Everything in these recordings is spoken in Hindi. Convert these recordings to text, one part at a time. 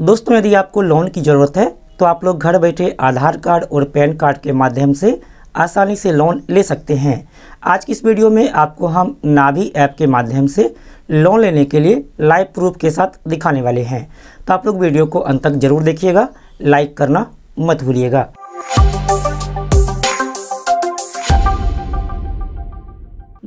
दोस्तों यदि आपको लोन की ज़रूरत है तो आप लोग घर बैठे आधार कार्ड और पैन कार्ड के माध्यम से आसानी से लोन ले सकते हैं आज की इस वीडियो में आपको हम नाभी ऐप के माध्यम से लोन लेने के लिए लाइव प्रूफ के साथ दिखाने वाले हैं तो आप लोग वीडियो को अंत तक जरूर देखिएगा लाइक करना मत भूलिएगा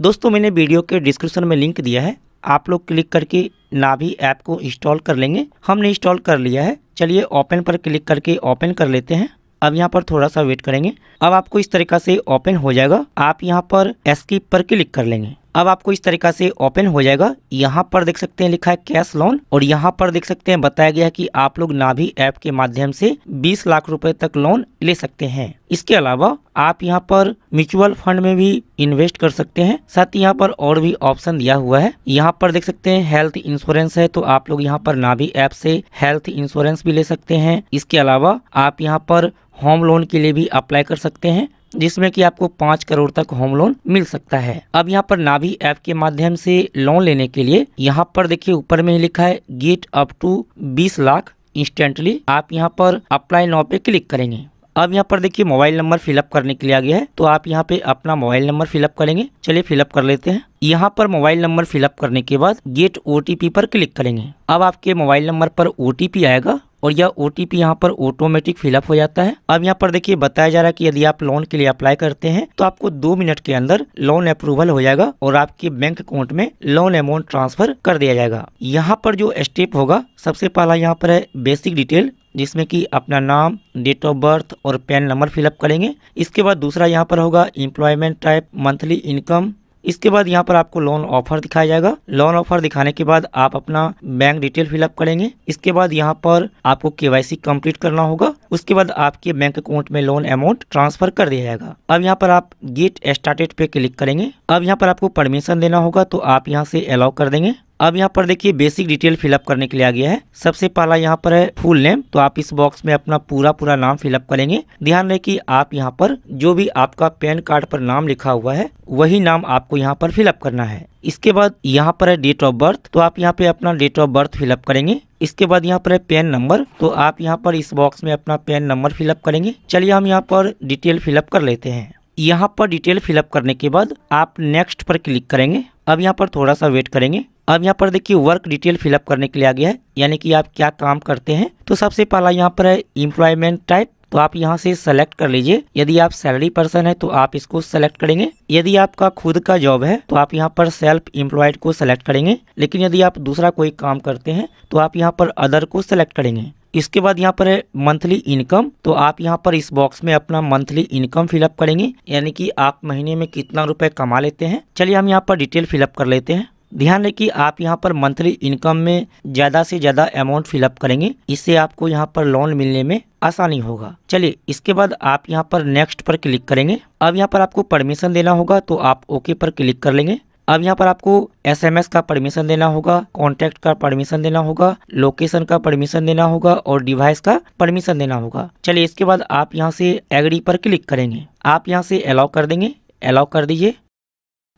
दोस्तों मैंने वीडियो के डिस्क्रिप्शन में लिंक दिया है आप लोग क्लिक करके नाभी ऐप को इंस्टॉल कर लेंगे हमने इंस्टॉल कर लिया है चलिए ओपन पर क्लिक करके ओपन कर लेते हैं अब यहाँ पर थोड़ा सा वेट करेंगे अब आपको इस तरीका से ओपन हो जाएगा आप यहाँ पर एस्किप पर क्लिक कर लेंगे अब आपको इस तरीका से ओपन हो जाएगा यहाँ पर देख सकते हैं लिखा है कैश लोन और यहाँ पर देख सकते हैं बताया गया है कि आप लोग नाभी ऐप के माध्यम से 20 लाख रुपए तक लोन ले सकते हैं इसके अलावा आप यहाँ पर म्यूचुअल फंड में भी इन्वेस्ट कर सकते हैं साथ ही यहाँ पर और भी ऑप्शन दिया हुआ है यहाँ पर देख सकते हैं हेल्थ इंश्योरेंस है तो आप लोग यहाँ पर नाभी ऐप से हेल्थ इंश्योरेंस भी ले सकते हैं इसके अलावा आप यहाँ पर होम लोन के लिए भी अप्लाई कर सकते हैं जिसमें कि आपको पाँच करोड़ तक होम लोन मिल सकता है अब यहाँ पर नाभी ऐप के माध्यम से लोन लेने के लिए यहाँ पर देखिए ऊपर में लिखा है गेट अप टू बीस लाख इंस्टेंटली आप यहाँ पर अप्लाई नाउ पे क्लिक करेंगे अब यहाँ पर देखिए मोबाइल नंबर फिलअप करने के लिए आ गया है तो आप यहाँ पे अपना मोबाइल नंबर फिलअप करेंगे चलिए फिलअप कर लेते हैं यहाँ पर मोबाइल नंबर फिलअप करने के बाद गेट ओटीपी पर क्लिक करेंगे अब आपके मोबाइल नंबर पर ओटीपी आएगा और यह ओ टी यहाँ पर ऑटोमेटिक फिलअप हो जाता है अब यहाँ पर देखिए बताया जा रहा है कि यदि आप लोन के लिए अप्लाई करते हैं तो आपको दो मिनट के अंदर लोन अप्रूवल हो जाएगा और आपके बैंक अकाउंट में लोन अमाउंट ट्रांसफर कर दिया जाएगा यहाँ पर जो स्टेप होगा सबसे पहला यहाँ पर है बेसिक डिटेल जिसमें कि अपना नाम डेट ऑफ बर्थ और पैन नंबर फिलअप करेंगे इसके बाद दूसरा यहाँ पर होगा इम्प्लॉयमेंट टाइप मंथली इनकम इसके बाद यहाँ पर आपको लोन ऑफर दिखाया जाएगा लोन ऑफर दिखाने के बाद आप अपना बैंक डिटेल फिलअप करेंगे इसके बाद यहाँ पर आपको केवाईसी कंप्लीट करना होगा उसके बाद आपके बैंक अकाउंट में लोन अमाउंट ट्रांसफर कर दिया जाएगा अब यहाँ पर आप गेट स्टार्टेड पे क्लिक करेंगे अब यहाँ पर आपको परमिशन देना होगा तो आप यहाँ से अलाउ कर देंगे अब यहाँ पर देखिए बेसिक डिटेल फिलअप करने के लिए आ गया है सबसे पहला यहाँ पर है फुल नेम तो आप इस बॉक्स में अपना पूरा पूरा नाम फिलअप करेंगे ध्यान रहे कि आप यहाँ पर जो भी आपका पैन कार्ड पर नाम लिखा हुआ है वही नाम आपको यहाँ पर फिलअप करना है इसके बाद यहाँ पर है डेट ऑफ बर्थ तो आप यहाँ पे अपना डेट ऑफ बर्थ फिलअप करेंगे इसके बाद यहाँ पर है पेन नंबर तो आप यहाँ पर इस बॉक्स में अपना पेन नंबर फिलअप करेंगे चलिए हम यहाँ पर डिटेल फिलअप कर लेते हैं यहाँ पर डिटेल फिलअप करने के बाद आप नेक्स्ट पर क्लिक करेंगे अब यहाँ पर थोड़ा सा वेट करेंगे अब यहाँ पर देखिए वर्क डिटेल फिलअप करने के लिए आ गया है यानी कि आप क्या काम करते हैं तो सबसे पहला यहाँ पर है इम्प्लॉयमेंट टाइप तो आप यहाँ से सेलेक्ट कर लीजिए यदि आप सैलरी पर्सन है तो आप इसको सेलेक्ट करेंगे यदि आपका खुद का जॉब है तो आप यहाँ पर सेल्फ एम्प्लॉयड को सेलेक्ट करेंगे लेकिन यदि आप दूसरा कोई काम करते हैं तो आप यहाँ पर अदर को सेलेक्ट करेंगे इसके बाद यहाँ पर है मंथली इनकम तो आप यहाँ पर इस बॉक्स में अपना मंथली इनकम फिलअप करेंगे यानी कि आप महीने में कितना रुपए कमा लेते हैं चलिए हम यहाँ पर डिटेल फिलअप कर लेते हैं ध्यान रहे कि आप यहाँ पर मंथली इनकम में ज़्यादा से ज़्यादा अमाउंट फिलअप करेंगे इससे आपको यहाँ पर लोन मिलने में आसानी होगा चलिए इसके बाद आप यहाँ पर नेक्स्ट पर क्लिक करेंगे अब यहाँ पर आपको परमिशन देना होगा तो आप ओके पर क्लिक कर लेंगे अब यहाँ पर आपको एसएमएस का परमिशन देना होगा कॉन्टेक्ट का परमिशन देना होगा लोकेशन का परमिशन देना होगा और डिवाइस का परमिशन देना होगा चलिए इसके बाद आप यहाँ से एग्री पर क्लिक करेंगे आप यहाँ से अलाउ कर देंगे अलाउ कर दीजिए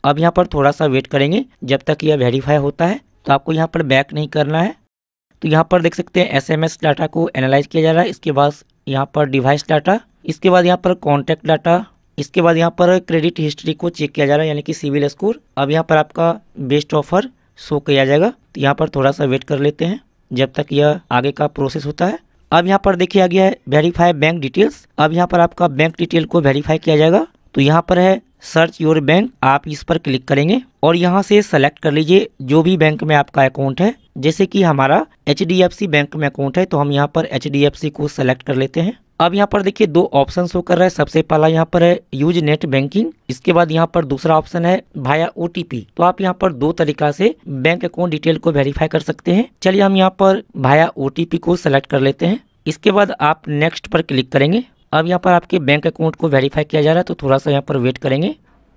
अब यहाँ पर थोड़ा सा वेट करेंगे जब तक यह वेरीफाई होता है तो आपको यहाँ पर बैक नहीं करना है तो यहाँ पर देख सकते हैं एसएमएस डाटा को एनालाइज किया जा रहा है इसके बाद यहाँ पर डिवाइस डाटा इसके बाद यहाँ पर कॉन्टैक्ट डाटा इसके बाद यहाँ पर क्रेडिट हिस्ट्री को चेक किया जा रहा है यानी कि सिविल स्कोर अब यहाँ पर आपका बेस्ट ऑफर शो किया जाएगा तो यहाँ पर थोड़ा सा वेट कर लेते हैं जब तक यह आगे का प्रोसेस होता है अब यहाँ पर देखिए आ गया है वेरीफाई बैंक डिटेल्स अब यहाँ पर आपका बैंक डिटेल को वेरीफाई किया जाएगा तो यहाँ पर है सर्च योर बैंक आप इस पर क्लिक करेंगे और यहाँ से सेलेक्ट कर लीजिए जो भी बैंक में आपका अकाउंट है जैसे कि हमारा एच बैंक में अकाउंट है तो हम यहाँ पर एच को सेलेक्ट कर लेते हैं अब यहाँ पर देखिए दो ऑप्शन शो कर रहा है सबसे पहला यहाँ पर है यूज नेट बैंकिंग इसके बाद यहाँ पर दूसरा ऑप्शन है भाया ओ तो आप यहाँ पर दो तरीका से बैंक अकाउंट डिटेल को वेरीफाई कर सकते हैं चलिए हम यहाँ पर भाया ओ को सेलेक्ट कर लेते हैं इसके बाद आप नेक्स्ट पर क्लिक करेंगे अब यहाँ पर आपके बैंक अकाउंट को वेरीफाई किया जा रहा है तो थोड़ा सा यहाँ पर वेट करेंगे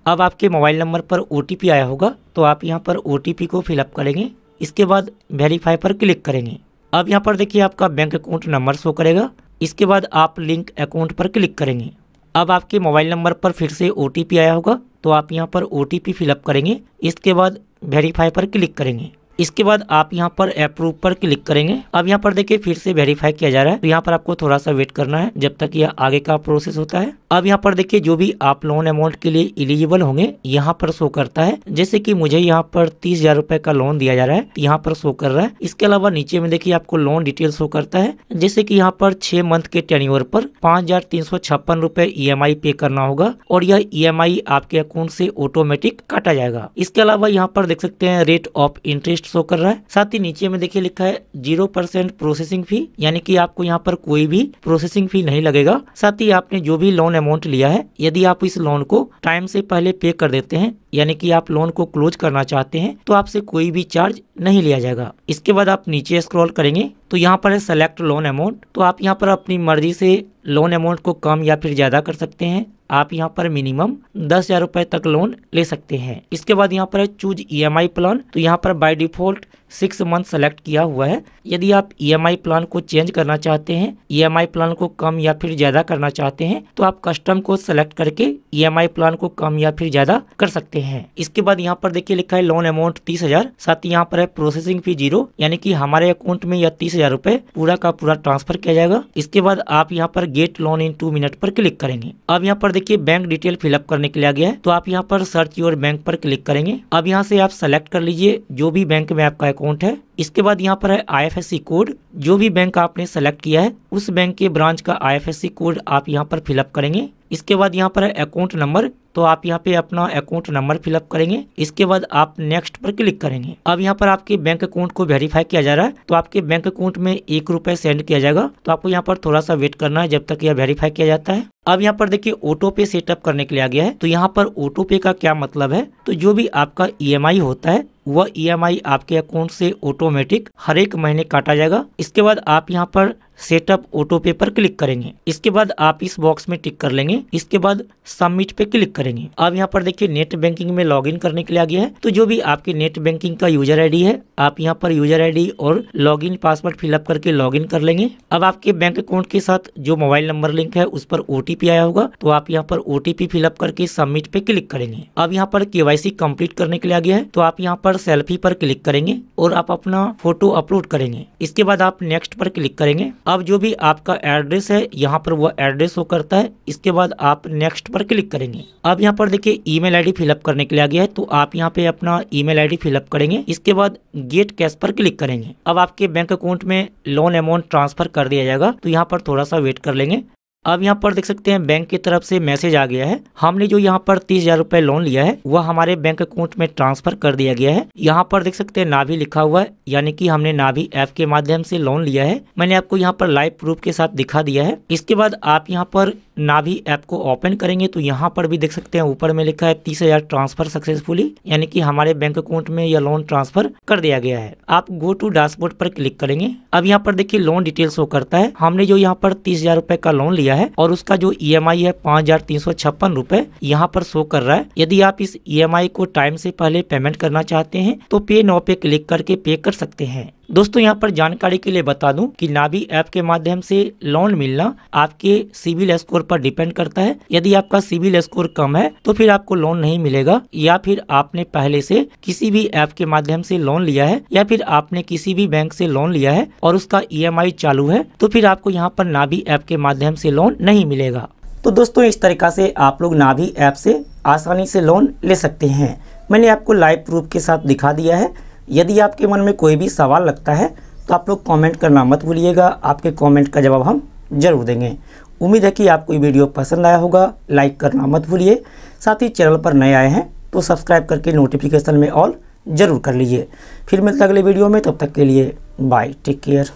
अब आपके मोबाइल नंबर पर ओ आया होगा तो आप यहाँ पर ओ को फिलअप करेंगे इसके बाद वेरीफाई पर क्लिक करेंगे अब यहाँ पर देखिए आपका बैंक अकाउंट नंबर शो करेगा इसके बाद आप लिंक अकाउंट पर क्लिक करेंगे अब आपके मोबाइल नंबर पर फिर से ओ आया होगा तो आप यहाँ पर ओ टी फिलअप करेंगे इसके बाद वेरीफाई पर क्लिक करेंगे इसके बाद आप यहाँ पर अप्रूव पर क्लिक करेंगे अब यहाँ पर देखिए फिर से वेरीफाई किया जा रहा है तो यहाँ पर आपको थोड़ा सा वेट करना है जब तक यह आगे का प्रोसेस होता है अब यहाँ पर देखिए जो भी आप लोन अमाउंट के लिए इलिजिबल होंगे यहाँ पर शो करता है जैसे कि मुझे यहाँ पर तीस हजार रूपए का लोन दिया जा रहा है यहाँ पर शो कर रहा है इसके अलावा नीचे में देखिए आपको लोन डिटेल शो करता है जैसे की यहाँ पर छह मंथ के टेन्योर पर पाँच हजार तीन सौ छप्पन रूपए ई एम आई पे करना होगा और यह ई एम आई आपके अकाउंट से ऑटोमेटिक काटा जाएगा इसके अलावा यहाँ पर देख सकते हैं rate of interest interest show कर रहा है साथ ही नीचे में देखिए लिखा है जीरो परसेंट प्रोसेसिंग फी यानी कि आपको यहाँ पर कोई भी प्रोसेसिंग फी नहीं लगेगा साथ ही आपने जो भी लोन अमाउंट लिया है यदि आप इस लोन को टाइम से पहले पे कर देते हैं यानी कि आप लोन को क्लोज करना चाहते हैं तो आपसे कोई भी चार्ज नहीं लिया जाएगा इसके बाद आप नीचे स्क्रॉल करेंगे तो यहाँ पर है सेलेक्ट लोन अमाउंट तो आप यहाँ पर अपनी मर्जी से लोन अमाउंट को कम या फिर ज़्यादा कर सकते हैं आप यहाँ पर मिनिमम दस हजार रुपए तक लोन ले सकते हैं इसके बाद यहाँ पर है choose E M I plan तो यहाँ पर by default six month select किया हुआ है यदि आप ई e प्लान को चेंज करना चाहते हैं ई e प्लान को कम या फिर ज़्यादा करना चाहते हैं तो आप कस्टम को सेलेक्ट करके ई e प्लान को कम या फिर ज़्यादा कर सकते हैं इसके बाद यहाँ पर देखिए लिखा है लोन अमाउंट तीस हजार साथ ही यहाँ पर है प्रोसेसिंग फी जीरो यानी कि हमारे अकाउंट में यह तीस हजार रूपए पूरा का पूरा ट्रांसफर किया जाएगा इसके बाद आप यहाँ पर get loan in two minute पर क्लिक करेंगे अब यहाँ पर देखिए बैंक डिटेल फिलअप करने के लिए आ गया है तो आप यहाँ पर सर्च योर बैंक पर क्लिक करेंगे अब यहाँ से आप सेलेक्ट कर लीजिए जो भी बैंक में आपका अकाउंट अकाउंट है इसके बाद यहाँ पर है आईएफएससी कोड जो भी बैंक आपने सेलेक्ट किया है उस बैंक के ब्रांच का आईएफएससी कोड आप यहाँ पर फिलअप करेंगे इसके बाद यहाँ पर है अकाउंट नंबर तो आप यहाँ पे अपना अकाउंट नंबर फिलअप करेंगे इसके बाद आप नेक्स्ट पर क्लिक करेंगे अब यहाँ पर आपके बैंक अकाउंट को वेरीफाई किया जा रहा है तो आपके बैंक अकाउंट में एक रुपए सेंड किया जाएगा तो आपको यहाँ पर थोड़ा सा वेट करना है जब तक यह वेरीफाई किया जाता है अब यहाँ पर देखिए ऑटो पे सेटअप करने के लिए आ गया है तो यहाँ पर ऑटो पे का क्या मतलब है तो जो भी आपका ई e होता है वह ई e आपके अकाउंट से ऑटोमेटिक हर एक महीने काटा जाएगा इसके बाद आप यहाँ पर सेटअप ऑटो पे पर क्लिक करेंगे इसके बाद आप इस बॉक्स में टिक कर लेंगे इसके बाद सबमिट पे क्लिक करेंगे अब यहाँ पर देखिए नेट बैंकिंग में लॉगिन करने के लिए आ गया है तो जो भी आपके नेट बैंकिंग का यूजर आईडी है आप यहाँ पर यूजर आईडी और लॉगिन पासवर्ड फिलअप करके लॉगिन कर लेंगे अब आपके बैंक अकाउंट के साथ जो मोबाइल नंबर लिंक है उस पर ओटीपी आया होगा तो आप यहाँ पर ओटीपी फिलअप करके सबमिट पे क्लिक करेंगे अब यहाँ पर केवाईसी कम्प्लीट करने के लिए आ गया है तो आप यहाँ पर सेल्फी पर क्लिक करेंगे और आप अपना फोटो अपलोड करेंगे इसके बाद आप नेक्स्ट पर क्लिक करेंगे अब जो भी आपका एड्रेस है यहाँ पर वो एड्रेस हो करता है इसके बाद आप नेक्स्ट पर क्लिक करेंगे अब यहाँ पर देखिए ईमेल आईडी फिलअप करने के लिए आ गया है तो आप यहाँ पे अपना ईमेल आईडी फिलअप करेंगे इसके बाद गेट कैश पर क्लिक करेंगे अब आपके बैंक अकाउंट में लोन अमाउंट ट्रांसफर कर दिया जाएगा तो यहाँ पर थोड़ा सा वेट कर लेंगे अब यहाँ पर देख सकते हैं बैंक की तरफ से मैसेज आ गया है हमने जो यहाँ पर तीस हजार रूपए लोन लिया है वह हमारे बैंक अकाउंट में ट्रांसफर कर दिया गया है यहाँ पर देख सकते हैं नाभी लिखा हुआ है यानी कि हमने नाभी ऐप के माध्यम से लोन लिया है मैंने आपको यहाँ पर लाइव प्रूफ के साथ दिखा दिया है इसके बाद आप यहाँ पर नावी ऐप को ओपन करेंगे तो यहाँ पर भी देख सकते हैं ऊपर में लिखा है तीस हजार ट्रांसफर सक्सेसफुली यानी कि हमारे बैंक अकाउंट में यह लोन ट्रांसफर कर दिया गया है आप गो टू डैशबोर्ड पर क्लिक करेंगे अब यहाँ पर देखिए लोन डिटेल शो करता है हमने जो यहाँ पर तीस हजार रूपए का लोन लिया है और उसका जो ई एम आई है पाँच हजार तीन सौ छप्पन रूपए यहाँ पर शो कर रहा है यदि आप इस ई एम आई को टाइम से पहले पेमेंट करना चाहते हैं तो पे नो पे क्लिक करके पे कर सकते हैं दोस्तों यहाँ पर जानकारी के लिए बता दूं कि नाबी ऐप के माध्यम से लोन मिलना आपके सिविल स्कोर पर डिपेंड करता है यदि आपका सिविल स्कोर कम है तो फिर आपको लोन नहीं मिलेगा या फिर आपने पहले से किसी भी ऐप के माध्यम से लोन लिया है या फिर आपने किसी भी बैंक से लोन लिया है और उसका ई e चालू है तो फिर आपको यहाँ पर नाभी ऐप के माध्यम से लोन नहीं मिलेगा तो दोस्तों इस तरीका से आप लोग नाभी ऐप से आसानी से लोन ले सकते हैं मैंने आपको लाइव प्रूफ के साथ दिखा दिया है यदि आपके मन में कोई भी सवाल लगता है तो आप लोग कमेंट करना मत भूलिएगा आपके कमेंट का जवाब हम जरूर देंगे उम्मीद है कि आपको ये वीडियो पसंद आया होगा लाइक करना मत भूलिए साथ ही चैनल पर नए आए हैं तो सब्सक्राइब करके नोटिफिकेशन में ऑल ज़रूर कर लीजिए फिर मिलते अगले वीडियो में तब तक के लिए बाय टेक केयर